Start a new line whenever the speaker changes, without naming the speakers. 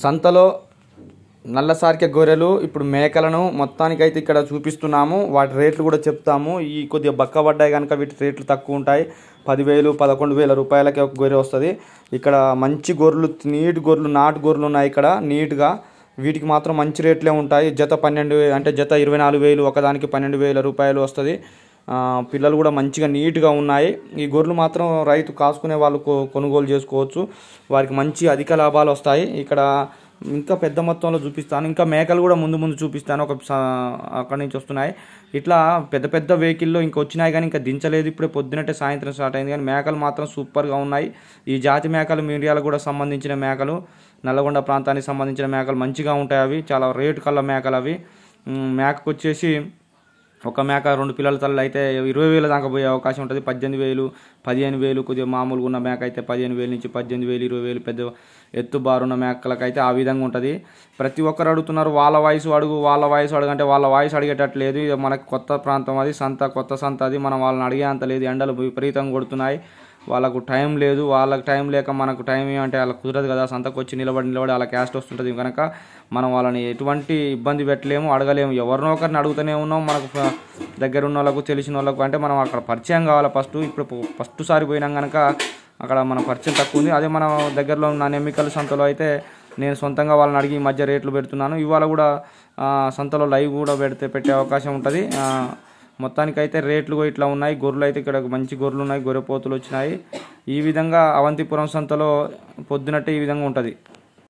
సంతలో నల్ల సార్కె గొర్రెలు ఇప్పుడు మేకలను మొత్తానికి అయితే ఇక్కడ చూపిస్తున్నాము వాటి రేట్లు కూడా చెప్తాము ఈ కొద్దిగా బక్క పడ్డాయి కనుక వీటి రేట్లు తక్కువ ఉంటాయి పదివేలు పదకొండు వేల రూపాయలకి ఒక గొర్రె వస్తుంది ఇక్కడ మంచి గొర్రెలు నీట్ గొర్రెలు నాటు గొర్రెలు ఉన్నాయి ఇక్కడ నీట్గా వీటికి మాత్రం మంచి రేట్లే ఉంటాయి జత పన్నెండు అంటే జత ఇరవై నాలుగు వేలు ఒకదానికి పన్నెండు వేల రూపాయలు వస్తుంది పిల్లలు కూడా మంచిగా నీట్గా ఉన్నాయి ఈ గొర్రెలు మాత్రం రైతు కాసుకునే వాళ్ళు కొనుగోలు చేసుకోవచ్చు వారికి మంచి అధిక లాభాలు వస్తాయి ఇక్కడ ఇంకా పెద్ద మొత్తంలో చూపిస్తాను ఇంకా మేకలు కూడా ముందు ముందు చూపిస్తాను ఒక అక్కడి నుంచి వస్తున్నాయి ఇట్లా పెద్ద పెద్ద వెహికల్లో ఇంక వచ్చినాయి కానీ ఇంకా దించలేదు ఇప్పుడే పొద్దునట్టే సాయంత్రం స్టార్ట్ అయింది కానీ మేకలు మాత్రం సూపర్గా ఉన్నాయి ఈ జాతి మేకలు మీడియాలకు కూడా సంబంధించిన మేకలు నల్లగొండ ప్రాంతానికి సంబంధించిన మేకలు మంచిగా ఉంటాయి అవి చాలా రేటు కల్లా మేకలు అవి మేకకు వచ్చేసి ఒక మేక రెండు పిల్లల తల్లు అయితే ఇరవై వేల దాకా పోయే అవకాశం ఉంటుంది పద్దెనిమిది వేలు పదిహేను వేలు కొద్దిగా మామూలుగా ఉన్న మేక అయితే పదిహేను వేలు నుంచి పద్దెనిమిది వేలు ఇరవై వేలు పెద్ద ఎత్తు బారున్న మేకలకైతే ఆ విధంగా ఉంటుంది ప్రతి ఒక్కరు అడుగుతున్నారు వాళ్ళ వాయిస్ అడుగు వాళ్ళ వాయిస్ అంటే వాళ్ళ వాయిస్ అడిగేటట్లేదు మనకు కొత్త ప్రాంతం అది సంత కొత్త సంత అది మనం వాళ్ళని అడిగే అంత లేదు ఎండలు విపరీతంగా కొడుతున్నాయి వాళ్ళకు టైం లేదు వాళ్ళకి టైం లేక మనకు టైం ఏమంటే వాళ్ళకి కుదరదు కదా సంతకు వచ్చి నిలబడి నిలబడి వాళ్ళ క్యాస్ట్ వస్తుంటుంది కనుక మనం వాళ్ళని ఎటువంటి ఇబ్బంది పెట్టలేము అడగలేము ఎవరినో ఒకరిని అడుగుతూనే ఉన్నాం మనకు దగ్గర ఉన్న వాళ్ళకు తెలిసిన వాళ్ళకు అంటే మనం అక్కడ పరిచయం కావాలి ఫస్ట్ ఇప్పుడు ఫస్ట్ సారి పోయినాం కనుక అక్కడ మన పరిచయం తక్కువ ఉంది అదే మన దగ్గరలో ఉన్న ఎమ్మికల సంతలో అయితే నేను సొంతంగా వాళ్ళని అడిగి మధ్య రేట్లు పెడుతున్నాను ఇవాళ కూడా సంతలో లైవ్ కూడా పెడితే పెట్టే అవకాశం ఉంటుంది మొత్తానికైతే రేట్లు ఇట్లా ఉన్నాయి గొర్రెలు అయితే ఇక్కడ మంచి గొర్రెలు ఉన్నాయి గొర్రెపోతులు వచ్చినాయి ఈ విధంగా అవంతిపురం సంతలో పొద్దునట్టే ఈ విధంగా ఉంటుంది